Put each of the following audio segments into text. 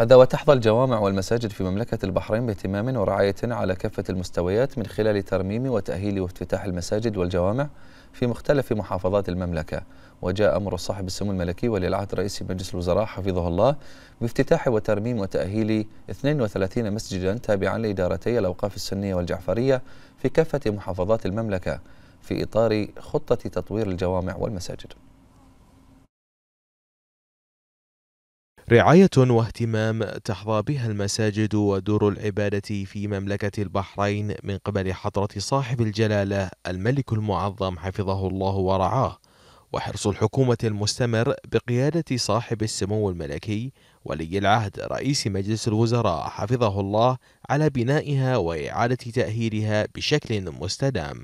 هذا وتحظى الجوامع والمساجد في مملكة البحرين باهتمام ورعاية على كافة المستويات من خلال ترميم وتأهيل وافتتاح المساجد والجوامع في مختلف محافظات المملكة وجاء أمر صاحب السمو الملكي ولي العهد رئيس مجلس الوزراء حفظه الله بافتتاح وترميم وتأهيل 32 مسجدا تابعا لإدارتي الأوقاف السنية والجعفرية في كافة محافظات المملكة في إطار خطة تطوير الجوامع والمساجد رعاية واهتمام تحظى بها المساجد ودور العبادة في مملكة البحرين من قبل حضرة صاحب الجلالة الملك المعظم حفظه الله ورعاه وحرص الحكومة المستمر بقيادة صاحب السمو الملكي ولي العهد رئيس مجلس الوزراء حفظه الله على بنائها وإعادة تأهيلها بشكل مستدام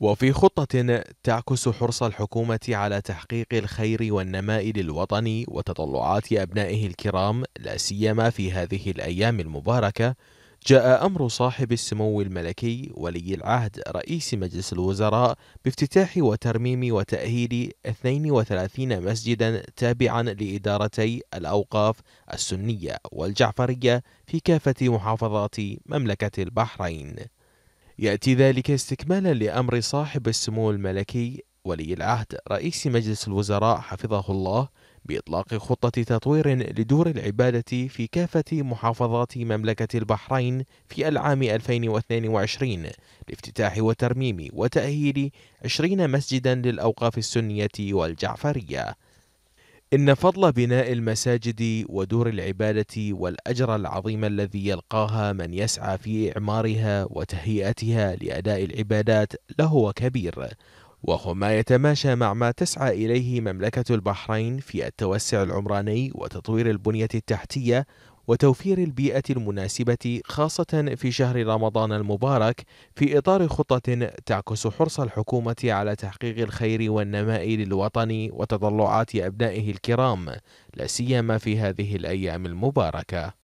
وفي خطة تعكس حرص الحكومة على تحقيق الخير والنماء للوطن وتطلعات أبنائه الكرام لا سيما في هذه الأيام المباركة جاء أمر صاحب السمو الملكي ولي العهد رئيس مجلس الوزراء بافتتاح وترميم وتأهيل 32 مسجدا تابعا لإدارتي الأوقاف السنية والجعفرية في كافة محافظات مملكة البحرين يأتي ذلك استكمالا لأمر صاحب السمو الملكي ولي العهد رئيس مجلس الوزراء حفظه الله بإطلاق خطة تطوير لدور العبادة في كافة محافظات مملكة البحرين في العام 2022 لافتتاح وترميم وتأهيل 20 مسجدا للأوقاف السنية والجعفرية إن فضل بناء المساجد ودور العبادة والأجر العظيم الذي يلقاها من يسعى في إعمارها وتهيئتها لأداء العبادات لهو كبير وهو ما يتماشى مع ما تسعى إليه مملكة البحرين في التوسع العمراني وتطوير البنية التحتية وتوفير البيئة المناسبة خاصة في شهر رمضان المبارك في إطار خطة تعكس حرص الحكومة على تحقيق الخير والنماء للوطن وتطلعات أبنائه الكرام لا سيما في هذه الأيام المباركة